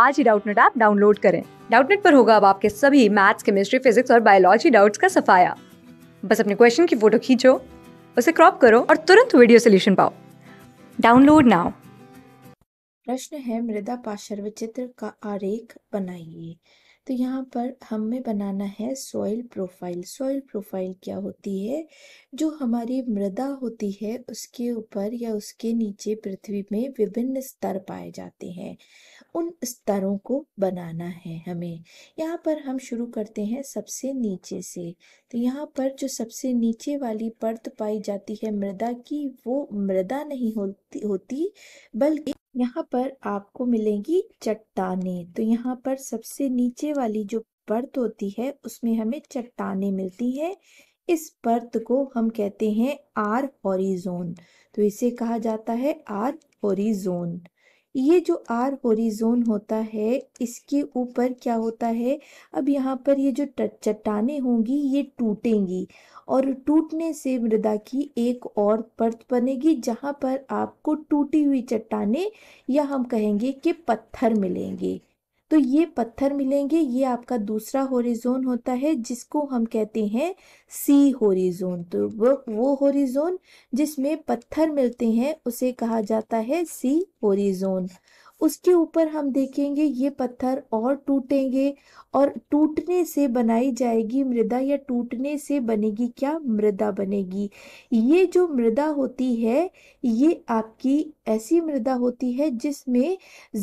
आज ही Doubtnut app download करें डाउटनेट पर होगा अब आपके सभी मैथ्स केमिस्ट्री फिजिक्स और बायोलॉजी डाउट्स का सफाया बस अपने क्वेश्चन की फोटो खींचो उसे क्रॉप करो और तुरंत वीडियो सोल्यूशन पाओ डाउनलोड नाउ प्रश्न है मृदा पाशर्व चित्र का आरेख बनाइए तो यहाँ पर हमें बनाना है सॉइल प्रोफाइल सॉइल प्रोफाइल क्या होती है जो हमारी मृदा होती है उसके ऊपर या उसके नीचे पृथ्वी में विभिन्न स्तर पाए जाते हैं उन स्तरों को बनाना है हमें यहाँ पर हम शुरू करते हैं सबसे नीचे से तो यहाँ पर जो सबसे नीचे वाली परत पाई जाती है मृदा की वो मृदा नहीं होती होती बल्कि यहाँ पर आपको मिलेंगी चट्टाने तो यहाँ पर सबसे नीचे वाली जो परत होती है उसमें हमें चट्टाने मिलती है इस परत को हम कहते हैं आर हॉरिजोन तो इसे कहा जाता है आर हॉरिजोन ये जो आर होरिजोन होता है इसके ऊपर क्या होता है अब यहाँ पर ये जो चट्टाने होंगी ये टूटेंगी और टूटने से मृदा की एक और परत बनेगी जहाँ पर आपको टूटी हुई चट्टाने या हम कहेंगे कि पत्थर मिलेंगे तो ये पत्थर मिलेंगे ये आपका दूसरा होरिजोन होता है जिसको हम कहते हैं सी होरिजोन तो वो वो होरिजोन जिसमें पत्थर मिलते हैं उसे कहा जाता है सी होरिजोन उसके ऊपर हम देखेंगे ये पत्थर और टूटेंगे और टूटने से बनाई जाएगी मृदा या टूटने से बनेगी क्या मृदा बनेगी ये जो मृदा होती है ये आपकी ऐसी मृदा होती है जिसमें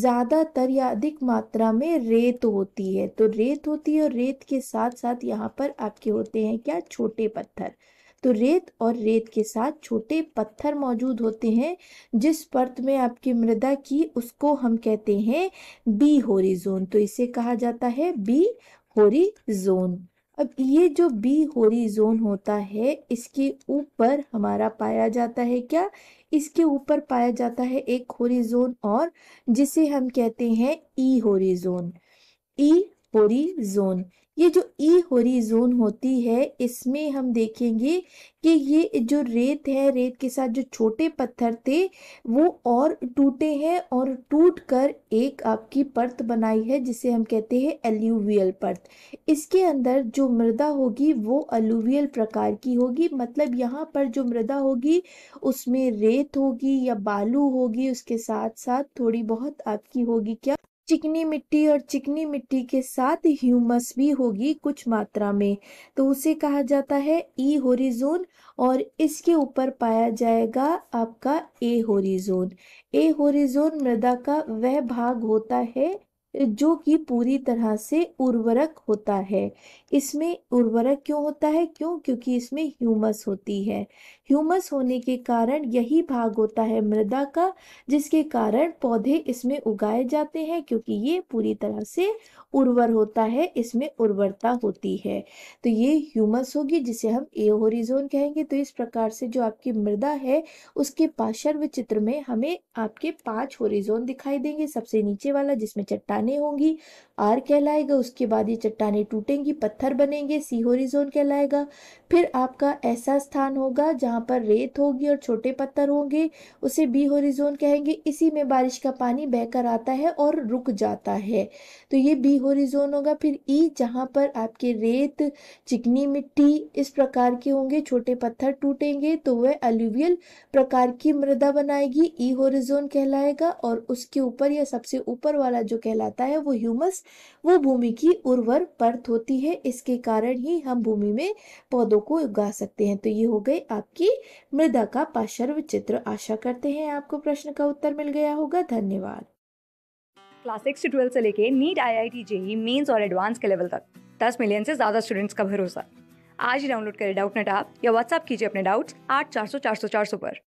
ज़्यादातर या अधिक मात्रा में रेत होती है तो रेत होती है और रेत के साथ साथ यहाँ पर आपके होते हैं क्या छोटे पत्थर तो रेत और रेत के साथ छोटे पत्थर मौजूद होते हैं जिस परत में आपकी मृदा की उसको हम कहते हैं बी होरीजोन तो इसे कहा जाता है बी जोन अब ये जो बी होरीजोन होता है इसके ऊपर हमारा पाया जाता है क्या इसके ऊपर पाया जाता है एक होरीजोन और जिसे हम कहते हैं ई होरीजोन ई होरीजोन ये जो ई होरीजोन होती है इसमें हम देखेंगे कि ये जो रेत है रेत के साथ जो छोटे पत्थर थे वो और टूटे हैं और टूट कर एक आपकी परत बनाई है जिसे हम कहते हैं एल्यूवियल परत इसके अंदर जो मृदा होगी वो एल्यूवियल प्रकार की होगी मतलब यहाँ पर जो मृदा होगी उसमें रेत होगी या बालू होगी उसके साथ साथ थोड़ी बहुत आपकी होगी क्या चिकनी मिट्टी और चिकनी मिट्टी के साथ ह्यूमस भी होगी कुछ मात्रा में तो उसे कहा जाता है ई e होरिजोन और इसके ऊपर पाया जाएगा आपका ए होरिजोन ए होरिजोन मृदा का वह भाग होता है जो कि पूरी तरह से उर्वरक होता है इसमें उर्वरक क्यों होता है क्यों क्योंकि इसमें ह्यूमस होती है ह्यूमस होने के कारण यही भाग होता है मृदा का जिसके कारण पौधे इसमें उगाए जाते हैं क्योंकि ये पूरी तरह से उर्वर होता है इसमें उर्वरता होती है तो ये ह्यूमस होगी जिसे हम एहोरिजोन कहेंगे तो इस प्रकार से जो आपकी मृदा है उसके पाशर्व चित्र में हमें आपके पांच होरिजोन दिखाई देंगे सबसे नीचे वाला जिसमें चट्टान चट्टाने होंगी आर कहलाएगा उसके बाद ये चट्टाने टूटेंगी पत्थर बनेंगे सी होरिजोन कहलाएगा फिर आपका ऐसा स्थान होगा जहाँ पर रेत होगी और छोटे पत्थर होंगे उसे बी होरिजोन कहेंगे इसी में बारिश का पानी बहकर आता है और रुक जाता है तो ये बी होरिजोन होगा फिर ई e, जहाँ पर आपके रेत चिकनी मिट्टी इस प्रकार के होंगे छोटे पत्थर टूटेंगे तो वह अल्यूवियल प्रकार की मृदा बनाएगी ई e होरिजोन कहलाएगा और उसके ऊपर या सबसे ऊपर वाला जो कहलाता जाता है वो ह्यूमस वो भूमि की उर्वर परत होती है इसके कारण ही हम भूमि में पौधों को उगा सकते हैं तो ये हो गए आपकी मृदा का पाशर्व चित्र आशा करते हैं आपको प्रश्न का उत्तर मिल गया होगा धन्यवाद क्लास सिक्स से ट्वेल्थ से लेके NEET I I T JEE mains और एडवांस के लेवल तक दस मिलियन से ज़्यादा स्टूडेंट्स का भरोसा आज ही डाउनलोड करें डाउट नेट आप या व्हाट्सअप कीजिए अपने डाउट्स आठ चार सौ चार सौ चार सौ पर